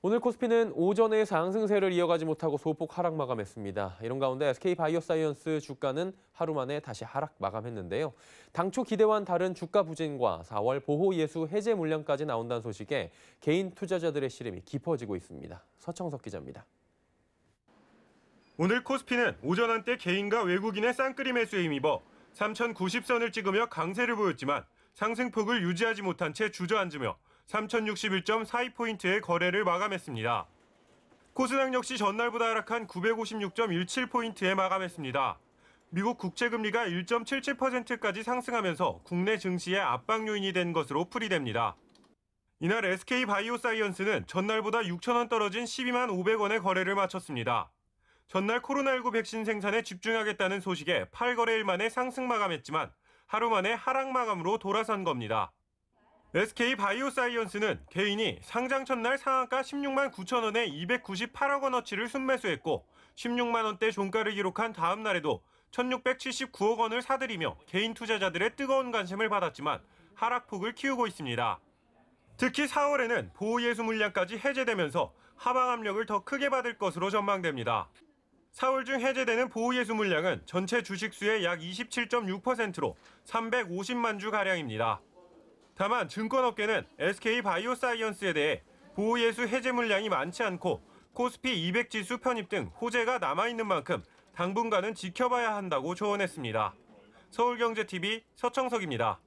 오늘 코스피는 오전에 상승세를 이어가지 못하고 소폭 하락 마감했습니다. 이런 가운데 SK바이오사이언스 주가는 하루 만에 다시 하락 마감했는데요. 당초 기대와는 다른 주가 부진과 4월 보호 예수 해제 물량까지 나온다는 소식에 개인 투자자들의 시름이 깊어지고 있습니다. 서청석 기자입니다. 오늘 코스피는 오전 한때 개인과 외국인의 쌍끌이 매수에 힘입어 3,090선을 찍으며 강세를 보였지만 상승폭을 유지하지 못한 채 주저앉으며 3061.42포인트의 거래를 마감했습니다. 코스닥 역시 전날보다 하락한 956.17포인트에 마감했습니다. 미국 국채금리가 1.77%까지 상승하면서 국내 증시의 압박 요인이 된 것으로 풀이됩니다. 이날 SK 바이오사이언스는 전날보다 6천원 떨어진 12만 500원의 거래를 마쳤습니다. 전날 코로나19 백신 생산에 집중하겠다는 소식에 8거래일 만에 상승 마감했지만 하루 만에 하락 마감으로 돌아선 겁니다. SK 바이오사이언스는 개인이 상장 첫날 상한가 16만 9천 원에 298억 원어치를 순매수했고 16만 원대 종가를 기록한 다음 날에도 1,679억 원을 사들이며 개인 투자자들의 뜨거운 관심을 받았지만 하락폭을 키우고 있습니다. 특히 4월에는 보호예수 물량까지 해제되면서 하방 압력을 더 크게 받을 것으로 전망됩니다. 4월 중 해제되는 보호예수 물량은 전체 주식수의 약 27.6%로 350만 주가량입니다. 다만 증권업계는 SK 바이오사이언스에 대해 보호예수 해제 물량이 많지 않고 코스피 200 지수 편입 등 호재가 남아있는 만큼 당분간은 지켜봐야 한다고 조언했습니다. 서울경제TV 서청석입니다.